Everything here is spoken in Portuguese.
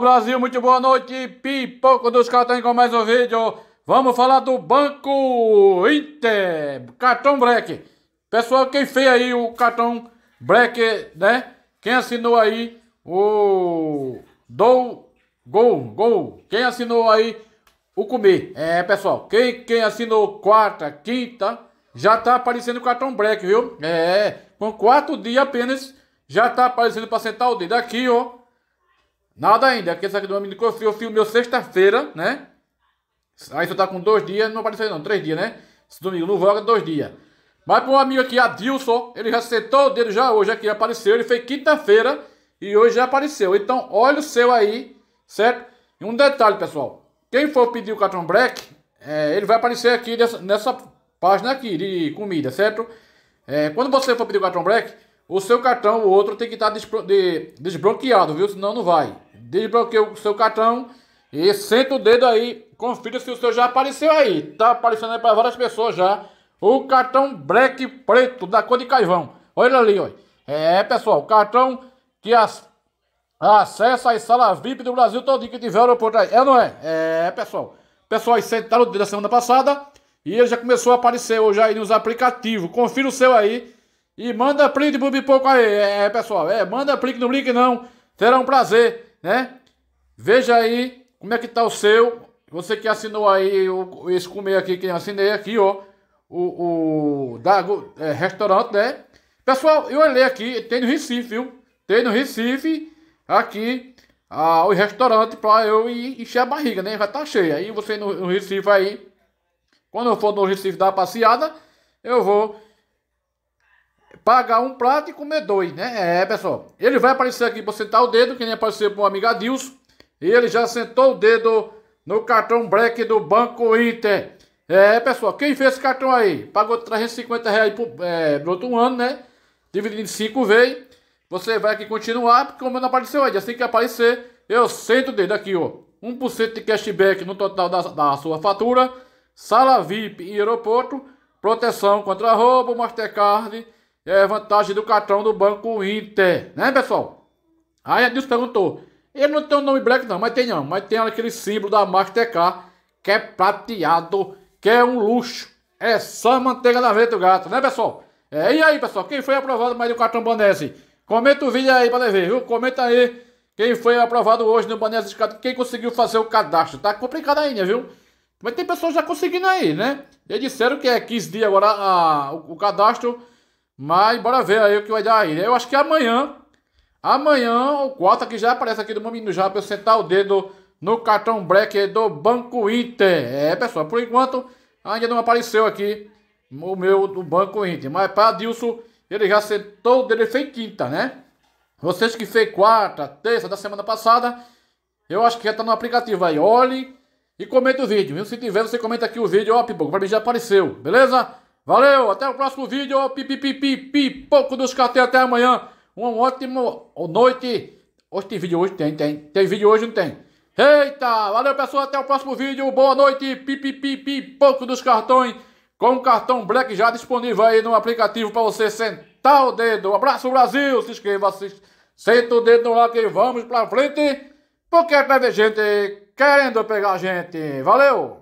Brasil, muito boa noite, Pipoco dos Catães com mais um vídeo. Vamos falar do Banco Inter, cartão Black. Pessoal, quem fez aí o cartão Black, né? Quem assinou aí o Dou Gol, Gol. Quem assinou aí o Comer. É, pessoal, quem, quem assinou quarta, quinta, já tá aparecendo o cartão Black, viu? É, com quatro dias apenas, já tá aparecendo para sentar o dedo aqui, ó Nada ainda, Aqui é essa aqui do meu que eu filmei sexta-feira, né? Aí só tá com dois dias, não apareceu não, três dias, né? Esse domingo não volta, dois dias. Mas pro amigo aqui, Adilson, ele já sentou o dedo já hoje aqui, apareceu. Ele fez quinta-feira e hoje já apareceu. Então, olha o seu aí, certo? E um detalhe, pessoal. Quem for pedir o cartão Black, é, ele vai aparecer aqui nessa página aqui de comida, certo? É, quando você for pedir o cartão Black, o seu cartão, o outro, tem que tá estar de, desbloqueado, viu? Senão não vai desbloqueia o seu cartão e senta o dedo aí. Confira se o seu já apareceu aí. Tá aparecendo aí para várias pessoas já. O cartão black preto da cor de caivão. Olha ali, olha. É, pessoal, cartão que as, acessa as salas VIP do Brasil todo que tiver aeroporto aí. É, não é? É, pessoal. Pessoal, aí sentaram o dedo da semana passada e ele já começou a aparecer hoje aí nos aplicativos. Confira o seu aí. E manda print pro Bipoco aí, é, pessoal. É, manda print no link não. Terá um prazer né? Veja aí como é que tá o seu. Você que assinou aí o, esse comer aqui, que eu assinei aqui, ó. O, o da, é, restaurante, né? Pessoal, eu olhei aqui, tem no Recife, viu? Tem no Recife, aqui, a, o restaurante para eu encher a barriga, né? Já tá cheio. Aí você no, no Recife aí, quando eu for no Recife dar uma passeada, eu vou pagar um prato e comer dois, né? É, pessoal. Ele vai aparecer aqui para sentar o dedo, que nem apareceu para o amigo Adilson. Ele já sentou o dedo no cartão break do Banco Inter. É, pessoal, quem fez esse cartão aí? Pagou 350 reais por, é, por ano, né? Dividindo em 5 vezes. Você vai aqui continuar, porque como não apareceu ainda. Assim que aparecer, eu sento o dedo aqui, ó. 1% de cashback no total da, da sua fatura. Sala VIP e aeroporto. Proteção contra roubo, Mastercard que é vantagem do cartão do Banco Inter, né, pessoal? Aí a Nilson perguntou, ele não tem o um nome Black não, mas tem não, mas tem aquele símbolo da Mastercard, que é prateado, que é um luxo, é só manteiga na do gato, né, pessoal? É, e aí, pessoal, quem foi aprovado mais do cartão Banese? Comenta o vídeo aí para ver, viu? Comenta aí quem foi aprovado hoje no Banese, quem conseguiu fazer o cadastro, tá complicado ainda, viu? Mas tem pessoas já conseguindo aí, né? E disseram que é 15 dias agora a, o, o cadastro mas bora ver aí o que vai dar aí. Né? Eu acho que amanhã, amanhã, o quarto que já aparece aqui do Mamino já para eu sentar o dedo no cartão black do Banco Inter. É, pessoal, por enquanto ainda não apareceu aqui o meu do Banco Inter. Mas para Dilson, ele já sentou o dele fez quinta, né? Vocês que fez quarta, terça da semana passada, eu acho que já tá no aplicativo aí. Olhe e comenta o vídeo, Se tiver, você comenta aqui o vídeo. Ó, oh, pipoca, pra mim já apareceu, beleza? Valeu, até o próximo vídeo. Pipipipi, pouco dos cartões Até amanhã. Uma ótima noite. Hoje tem vídeo hoje? Tem, tem. Tem vídeo hoje? Não tem. Eita, valeu pessoal. Até o próximo vídeo. Boa noite. Pipipipi, pouco dos cartões. Com o cartão Black já disponível aí no aplicativo para você sentar o dedo. Um abraço Brasil. Se inscreva, se... senta o dedo no like e vamos pra frente. Porque vai é ver gente querendo pegar a gente. Valeu!